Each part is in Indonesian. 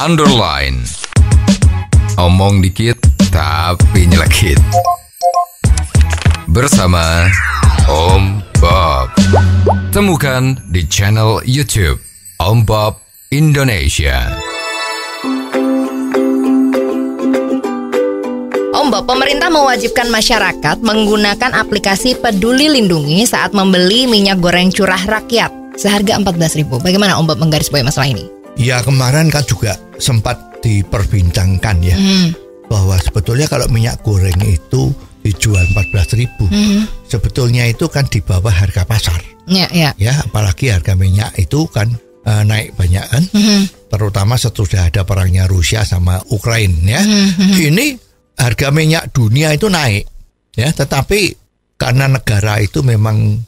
underline. Omong dikit tapi nyelekit. Bersama Om Bob. Temukan di channel YouTube Om Bob Indonesia. Om Bob, pemerintah mewajibkan masyarakat menggunakan aplikasi Peduli Lindungi saat membeli minyak goreng curah rakyat seharga 14.000. Bagaimana Om Bob menggarisbawahi masalah ini? Ya kemarin kan juga sempat diperbincangkan ya hmm. bahwa sebetulnya kalau minyak goreng itu dijual belas ribu hmm. sebetulnya itu kan di bawah harga pasar. Ya, ya. ya apalagi harga minyak itu kan e, naik banyak kan, hmm. terutama setelah ada perangnya Rusia sama Ukraina ya. Hmm, hmm. Ini harga minyak dunia itu naik ya, tetapi karena negara itu memang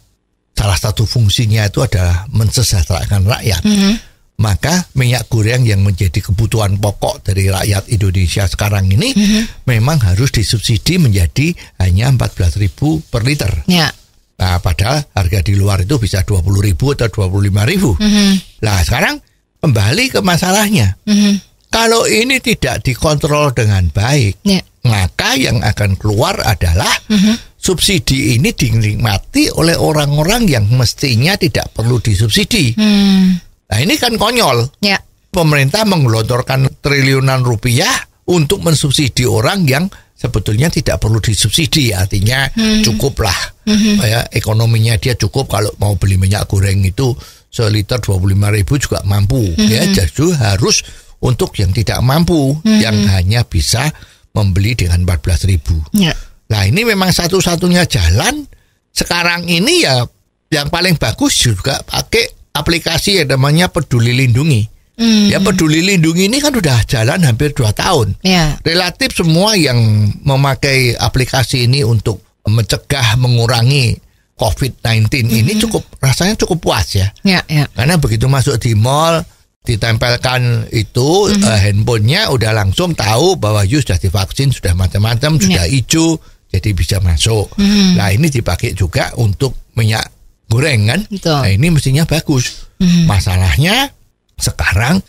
salah satu fungsinya itu adalah mensejahterakan rakyat. Hmm maka minyak goreng yang menjadi kebutuhan pokok dari rakyat Indonesia sekarang ini mm -hmm. memang harus disubsidi menjadi hanya 14.000 per liter. Yeah. Nah, padahal harga di luar itu bisa 20.000 atau 25.000. Mm -hmm. Nah, sekarang kembali ke masalahnya. Mm -hmm. Kalau ini tidak dikontrol dengan baik, yeah. maka yang akan keluar adalah mm -hmm subsidi ini dinikmati oleh orang-orang yang mestinya tidak perlu disubsidi. Hmm. Nah ini kan konyol. Ya. Pemerintah menggelontorkan triliunan rupiah untuk mensubsidi orang yang sebetulnya tidak perlu disubsidi. Artinya hmm. cukuplah hmm. Ya, ekonominya dia cukup kalau mau beli minyak goreng itu seliter 25 ribu juga mampu. Hmm. Ya jadi harus untuk yang tidak mampu hmm. yang hanya bisa membeli dengan 14 ribu. Ya. Nah ini memang satu-satunya jalan sekarang ini ya yang paling bagus juga pakai aplikasi yang namanya Peduli Lindungi. Hmm. Ya peduli lindungi ini kan sudah jalan hampir 2 tahun. Ya. Relatif semua yang memakai aplikasi ini untuk mencegah mengurangi COVID-19 hmm. ini cukup rasanya cukup puas ya. Ya, ya. Karena begitu masuk di mall ditempelkan itu -hmm. uh, handphonenya udah langsung tahu bahwa you sudah divaksin sudah macam-macam yeah. sudah ya. hijau jadi bisa masuk. -hmm. Nah ini dipakai juga untuk minyak gorengan. Betul. Nah, ini mestinya bagus. Hmm. Masalahnya sekarang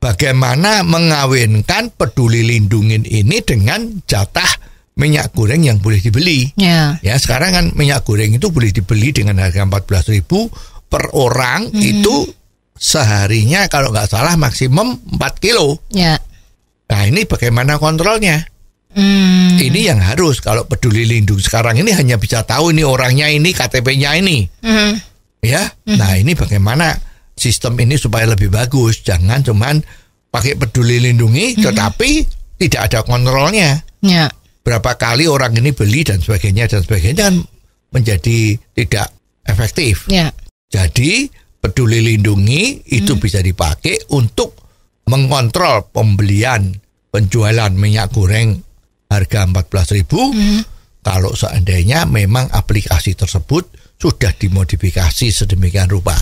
bagaimana mengawinkan peduli lindungin ini dengan jatah minyak goreng yang boleh dibeli. Yeah. Ya, sekarang kan minyak goreng itu boleh dibeli dengan harga empat belas ribu per orang hmm. itu seharinya kalau nggak salah maksimum 4 kilo. Yeah. Nah, ini bagaimana kontrolnya? Hmm. Ini yang harus kalau peduli lindung sekarang ini hanya bisa tahu ini orangnya ini KTP-nya ini, hmm. ya. Hmm. Nah ini bagaimana sistem ini supaya lebih bagus. Jangan cuman pakai peduli lindungi, hmm. tetapi tidak ada kontrolnya. Ya. Berapa kali orang ini beli dan sebagainya dan sebagainya kan menjadi tidak efektif. Ya. Jadi peduli lindungi itu hmm. bisa dipakai untuk mengontrol pembelian penjualan minyak goreng harga 14.000 hmm. kalau seandainya memang aplikasi tersebut sudah dimodifikasi sedemikian rupa.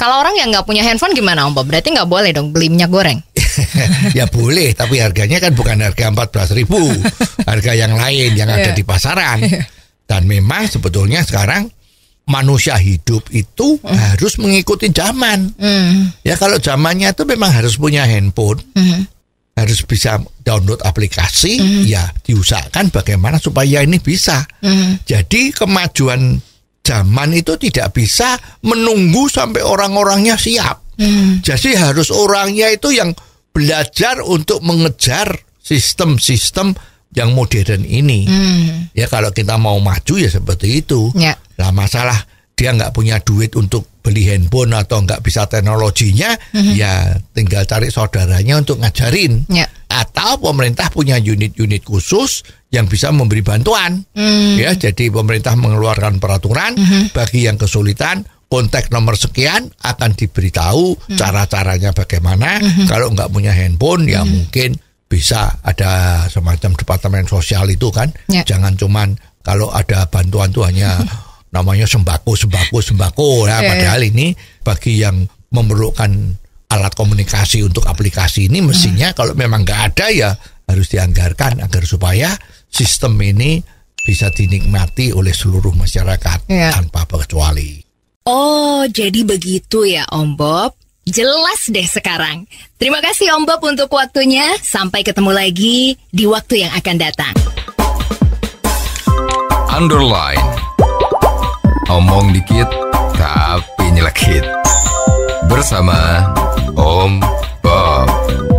Kalau orang yang nggak punya handphone gimana Om Bob? Berarti nggak boleh dong beli minyak goreng? ya boleh, tapi harganya kan bukan harga belas ribu. Harga yang lain yang ada iya. di pasaran. Iya. Dan memang sebetulnya sekarang manusia hidup itu mm. harus mengikuti zaman. Mm. Ya kalau zamannya itu memang harus punya handphone. Mm harus bisa download aplikasi mm ya diusahakan bagaimana supaya ini bisa mm jadi kemajuan zaman itu tidak bisa menunggu sampai orang-orangnya siap mm jadi harus orangnya itu yang belajar untuk mengejar sistem-sistem yang modern ini mm. ya kalau kita mau maju ya seperti itu yeah. Ya. nah masalah dia nggak punya duit untuk beli handphone atau nggak bisa teknologinya, mm-hmm. ya tinggal cari saudaranya untuk ngajarin. Yeah. Atau pemerintah punya unit-unit khusus yang bisa memberi bantuan. Mm. Ya, jadi pemerintah mengeluarkan peraturan mm-hmm. bagi yang kesulitan kontak nomor sekian akan diberitahu hmm. cara-caranya bagaimana. Hmm. Kalau nggak punya handphone ya hmm. mungkin bisa ada semacam departemen sosial itu kan. Yeah. Jangan cuman kalau ada bantuan tuh hanya namanya sembako sembako sembako nah, ya yeah, padahal ini bagi yang memerlukan alat komunikasi untuk aplikasi ini mestinya hmm. kalau memang nggak ada ya harus dianggarkan agar supaya sistem ini bisa dinikmati oleh seluruh masyarakat ya. tanpa kecuali. Oh, jadi begitu ya Om Bob. Jelas deh sekarang. Terima kasih Om Bob untuk waktunya. Sampai ketemu lagi di waktu yang akan datang. Underline Omong dikit, tapi nyelekit. Bersama Om Bob.